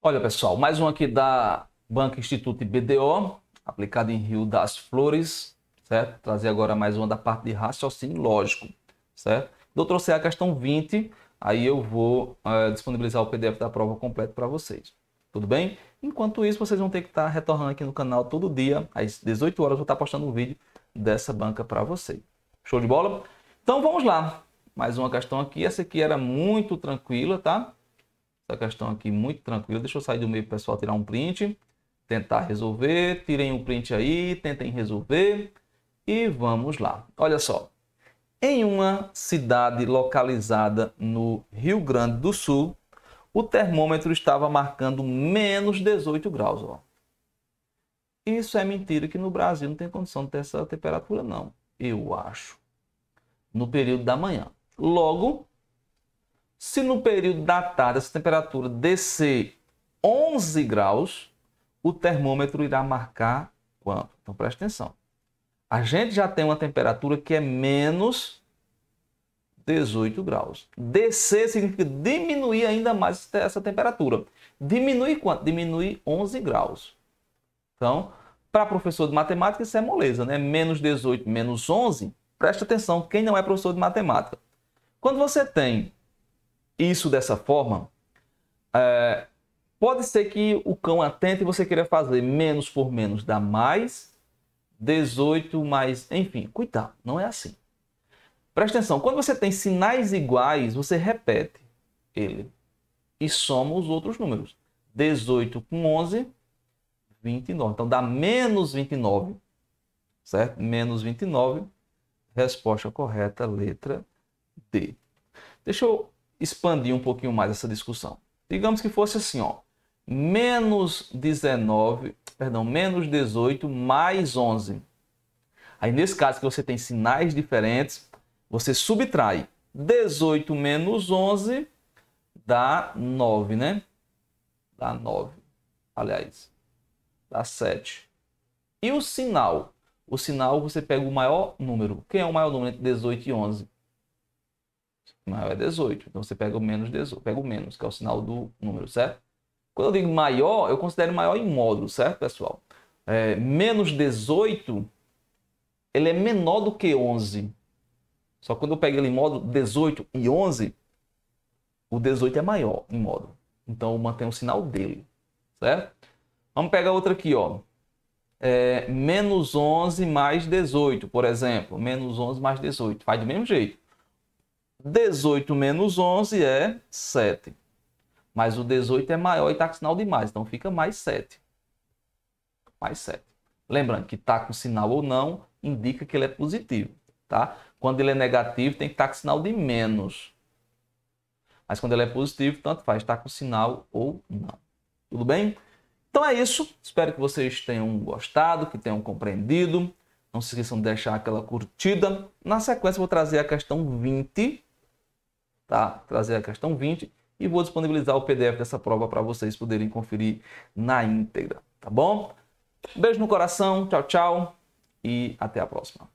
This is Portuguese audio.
Olha, pessoal, mais um aqui da Banca Instituto BDO, aplicado em Rio das Flores, certo? Trazer agora mais uma da parte de raciocínio lógico, certo? Eu trouxe a questão 20, aí eu vou eh, disponibilizar o PDF da prova completo para vocês, tudo bem? Enquanto isso, vocês vão ter que estar tá retornando aqui no canal todo dia, às 18 horas eu vou estar tá postando um vídeo dessa banca para você. Show de bola? Então vamos lá, mais uma questão aqui, essa aqui era muito tranquila, tá? Essa questão aqui muito tranquila. Deixa eu sair do meio pessoal, tirar um print. Tentar resolver. Tirem um print aí, tentem resolver. E vamos lá. Olha só. Em uma cidade localizada no Rio Grande do Sul, o termômetro estava marcando menos 18 graus. Ó. Isso é mentira que no Brasil não tem condição de ter essa temperatura, não. Eu acho. No período da manhã. Logo, se no período da tarde essa temperatura descer 11 graus, o termômetro irá marcar quanto? Então preste atenção. A gente já tem uma temperatura que é menos 18 graus. Descer significa diminuir ainda mais essa temperatura. Diminui quanto? Diminui 11 graus. Então, para professor de matemática, isso é moleza, né? Menos 18, menos 11. Preste atenção, quem não é professor de matemática. Quando você tem isso dessa forma, é, pode ser que o cão atente e você queira fazer menos por menos dá mais, 18 mais, enfim, cuidado, não é assim. Presta atenção, quando você tem sinais iguais, você repete ele e soma os outros números. 18 com 11, 29. Então dá menos 29, certo? Menos 29, resposta correta, letra D. Deixa eu expandir um pouquinho mais essa discussão. Digamos que fosse assim, ó, menos 19, perdão, menos 18 mais 11. Aí nesse caso que você tem sinais diferentes, você subtrai 18 menos 11 dá 9, né? Dá 9. Aliás, dá 7. E o sinal? O sinal você pega o maior número. Quem é o maior número entre 18 e 11? maior é 18. Então você pega o menos 18, pega o menos, que é o sinal do número, certo? Quando eu digo maior, eu considero maior em módulo, certo, pessoal? É, menos 18, ele é menor do que 11. Só que quando eu pego ele em módulo 18 e 11, o 18 é maior em módulo. Então eu mantenho o sinal dele, certo? Vamos pegar outra aqui, ó. É, menos 11 mais 18, por exemplo. Menos 11 mais 18. Faz do mesmo jeito. 18 menos 11 é 7. Mas o 18 é maior e está com sinal de mais, então fica mais 7. Mais 7. Lembrando que está com sinal ou não indica que ele é positivo. Tá? Quando ele é negativo, tem que estar tá com sinal de menos. Mas quando ele é positivo, tanto faz estar tá com sinal ou não. Tudo bem? Então é isso. Espero que vocês tenham gostado, que tenham compreendido. Não se esqueçam de deixar aquela curtida. Na sequência, vou trazer a questão 20 tá? Trazer a questão 20 e vou disponibilizar o PDF dessa prova para vocês poderem conferir na íntegra, tá bom? Beijo no coração, tchau, tchau e até a próxima.